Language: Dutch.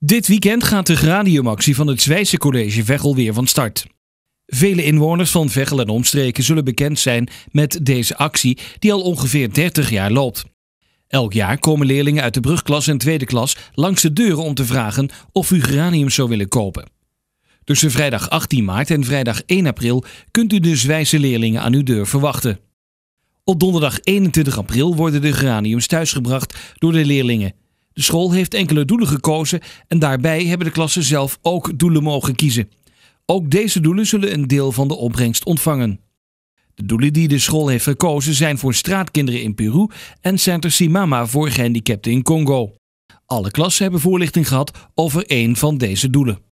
Dit weekend gaat de graniumactie van het Zwijse College Veghel weer van start. Vele inwoners van Veghel en omstreken zullen bekend zijn met deze actie, die al ongeveer 30 jaar loopt. Elk jaar komen leerlingen uit de brugklas en tweede klas langs de deuren om te vragen of u geranium zou willen kopen. Tussen vrijdag 18 maart en vrijdag 1 april kunt u de Zwijze leerlingen aan uw deur verwachten. Op donderdag 21 april worden de geraniums thuisgebracht door de leerlingen. De school heeft enkele doelen gekozen en daarbij hebben de klassen zelf ook doelen mogen kiezen. Ook deze doelen zullen een deel van de opbrengst ontvangen. De doelen die de school heeft gekozen zijn voor straatkinderen in Peru en Center Simama voor gehandicapten in Congo. Alle klassen hebben voorlichting gehad over één van deze doelen.